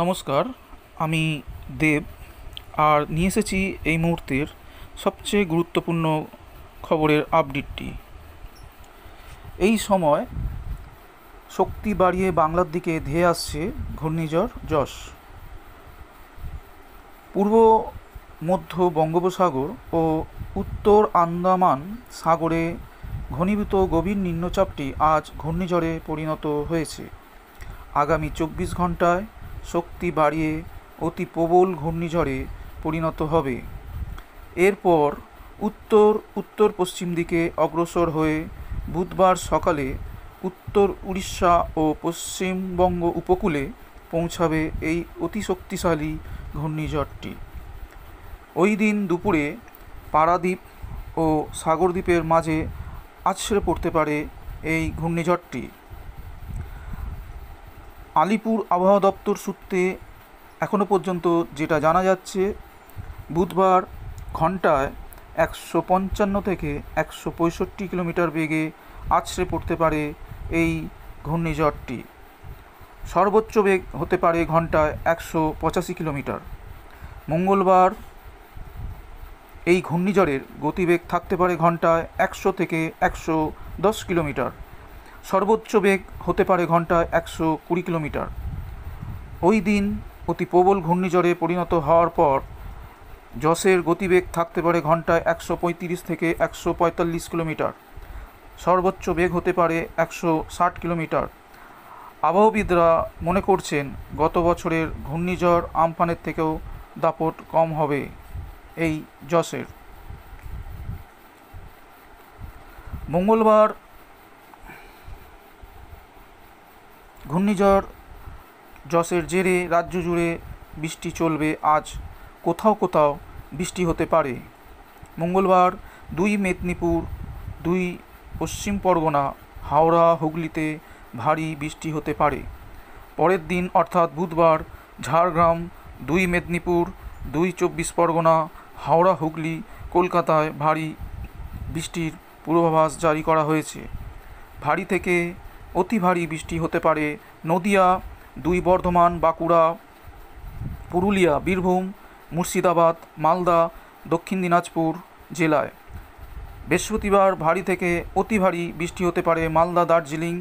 নমস্কার আমি দেব আর নিয়ে এসেছি এই মুহূর্তের সবচেয়ে গুরুত্বপূর্ণ খবরের আপডেটটি এই সময় শক্তি বাড়িয়ে বাংলার দিকে ধেয়ে আসছে ঘূর্ণিঝড় যশ পূর্ব মধ্য বঙ্গোপসাগর ও উত্তর আন্দামান সাগরে ঘনীভূত গভীর নিম্নচাপটি আজ ঘূর্ণিঝড়ে পরিণত হয়েছে আগামী চব্বিশ ঘন্টায় শক্তি বাড়িয়ে অতি প্রবল ঘূর্ণিঝড়ে পরিণত হবে এরপর উত্তর উত্তর পশ্চিম দিকে অগ্রসর হয়ে বুধবার সকালে উত্তর উড়িষ্যা ও পশ্চিমবঙ্গ উপকূলে পৌঁছাবে এই অতি শক্তিশালী ঘূর্ণিঝড়টি ওই দিন দুপুরে পারাদ্বীপ ও সাগরদ্বীপের মাঝে আছড়ে পড়তে পারে এই ঘূর্ণিঝড়টি আলিপুর আবহাওয়া দপ্তর সূত্রে এখনও পর্যন্ত যেটা জানা যাচ্ছে বুধবার ঘন্টায় একশো পঞ্চান্ন থেকে একশো পঁয়ষট্টি কিলোমিটার বেগে আছড়ে পড়তে পারে এই ঘূর্ণিঝড়টি সর্বোচ্চ বেগ হতে পারে ঘন্টায় একশো পঁচাশি কিলোমিটার মঙ্গলবার এই ঘূর্ণিঝড়ের গতিবেগ থাকতে পারে ঘন্টায় একশো থেকে একশো দশ কিলোমিটার সর্বোচ্চ বেগ হতে পারে ঘন্টায় একশো কুড়ি কিলোমিটার ওই দিন অতি প্রবল ঘূর্ণিঝড়ে পরিণত হওয়ার পর জসের গতিবেগ থাকতে পারে ঘন্টায় একশো পঁয়ত্রিশ থেকে একশো পঁয়তাল্লিশ কিলোমিটার সর্বোচ্চ বেগ হতে পারে একশো ষাট কিলোমিটার আবহবিদরা মনে করছেন গত বছরের ঘূর্ণিঝড় আমফানের থেকেও দাপট কম হবে এই জসের মঙ্গলবার ঘূর্ণিঝড় যশের জেরে রাজ্য জুড়ে বৃষ্টি চলবে আজ কোথাও কোথাও বৃষ্টি হতে পারে মঙ্গলবার দুই মেদিনীপুর দুই পশ্চিম পরগনা হাওড়া হুগলিতে ভারী বৃষ্টি হতে পারে পরের দিন অর্থাৎ বুধবার ঝাড়গ্রাম দুই মেদিনীপুর দুই চব্বিশ পরগনা হাওড়া হুগলি কলকাতায় ভারী বৃষ্টির পূর্বাভাস জারি করা হয়েছে ভারী থেকে অতি ভারী বৃষ্টি হতে পারে নদিয়া দুই বর্ধমান বাঁকুড়া পুরুলিয়া বীরভূম মুর্শিদাবাদ মালদা দক্ষিণ দিনাজপুর জেলায় বৃহস্পতিবার ভারী থেকে অতি ভারী বৃষ্টি হতে পারে মালদা দার্জিলিং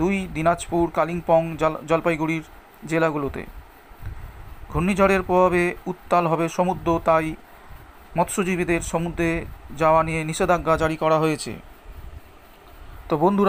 দুই দিনাজপুর কালিম্পং জলপাইগুড়ির জেলাগুলোতে ঘূর্ণিঝড়ের প্রভাবে উত্তাল হবে সমুদ্র তাই মৎস্যজীবীদের সমুদ্রে যাওয়া নিয়ে নিষেধাজ্ঞা জারি করা হয়েছে তো বন্ধুরা